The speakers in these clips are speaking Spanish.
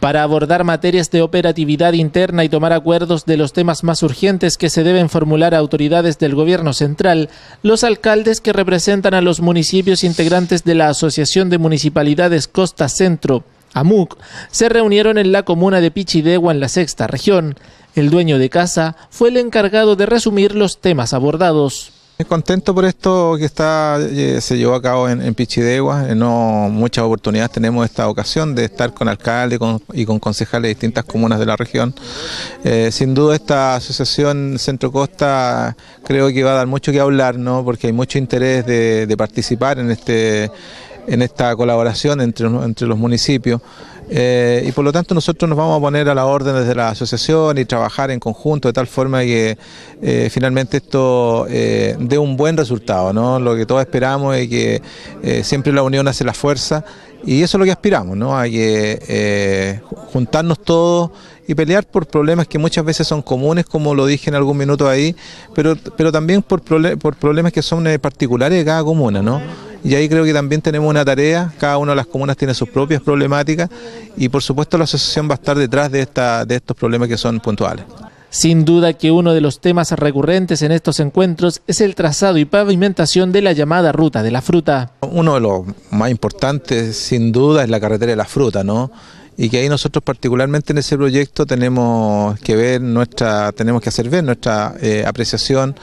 para abordar materias de operatividad interna y tomar acuerdos de los temas más urgentes que se deben formular a autoridades del Gobierno central, los alcaldes que representan a los municipios integrantes de la Asociación de Municipalidades Costa Centro, AMUC, se reunieron en la comuna de Pichidegua, en la sexta región. El dueño de casa fue el encargado de resumir los temas abordados. Contento por esto que está, eh, se llevó a cabo en, Pichidegua. Eh, no muchas oportunidades tenemos esta ocasión de estar con alcaldes y con concejales de distintas comunas de la región. Eh, sin duda esta asociación Centro Costa creo que va a dar mucho que hablar, ¿no? porque hay mucho interés de participar en este en esta colaboración entre, entre los municipios. Eh, y por lo tanto nosotros nos vamos a poner a la orden desde la asociación y trabajar en conjunto de tal forma que eh, finalmente esto eh, dé un buen resultado, ¿no? Lo que todos esperamos es que siempre la unión hace la fuerza y eso es lo que aspiramos, ¿no? A que juntarnos todos y pelear por problemas que muchas veces son comunes, como lo dije en algún minuto ahí, pero, pero también por, por problemas que son particulares de cada comuna, ¿no? Y ahí creo que también tenemos una tarea, cada una de las comunas tiene sus propias problemáticas y por supuesto la asociación va a estar detrás de, esta, de estos problemas que son puntuales. Sin duda que uno de los temas recurrentes en estos encuentros es el trazado y pavimentación de la llamada ruta de la fruta. Uno de los más importantes sin duda es la carretera de la fruta, ¿no? y que ahí nosotros particularmente en ese proyecto tenemos que ver nuestra tenemos que hacer ver nuestra eh, apreciación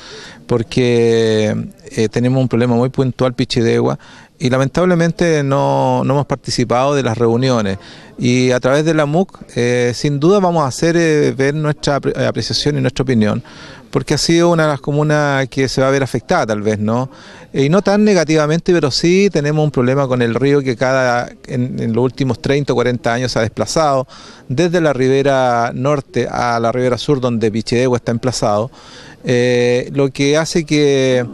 porque eh, tenemos un problema muy puntual, Pichidegua, y lamentablemente no, hemos participado de las reuniones. Y a través de la MUC, eh, sin duda vamos a hacer eh, ver nuestra apreciación y nuestra opinión, porque ha sido una de las comunas que se va a ver afectada tal vez, ¿no? y no tan negativamente, pero sí tenemos un problema con el río que cada en, los últimos 30 o 40 años se ha desplazado desde la ribera norte a la ribera sur, donde Pichidegua está emplazado, lo que hace que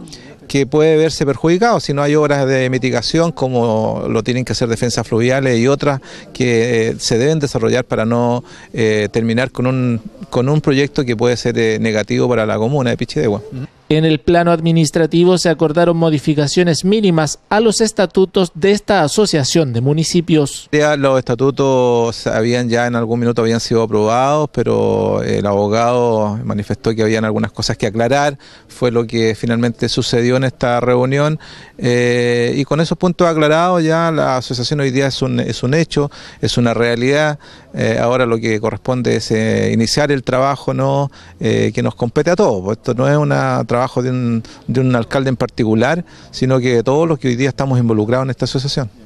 que puede verse perjudicado si no hay obras de mitigación como lo tienen que hacer defensas fluviales y otras que eh, se deben desarrollar para no eh, terminar con un, con un proyecto que puede ser eh, negativo para la comuna de Pichidegua. En el plano administrativo se acordaron modificaciones mínimas a los estatutos de esta asociación de municipios. los estatutos habían ya en algún minuto habían sido aprobados, pero el abogado manifestó que habían algunas cosas que aclarar. Fue lo que finalmente sucedió en esta reunión. Eh, y con esos puntos aclarados ya la asociación hoy día es un, hecho, es una realidad. Eh, ahora lo que corresponde es eh, iniciar el trabajo ¿no? que nos compete a todos. Esto no es una trabajo de un, de un alcalde en particular, sino que de todos los que hoy día estamos involucrados en esta asociación.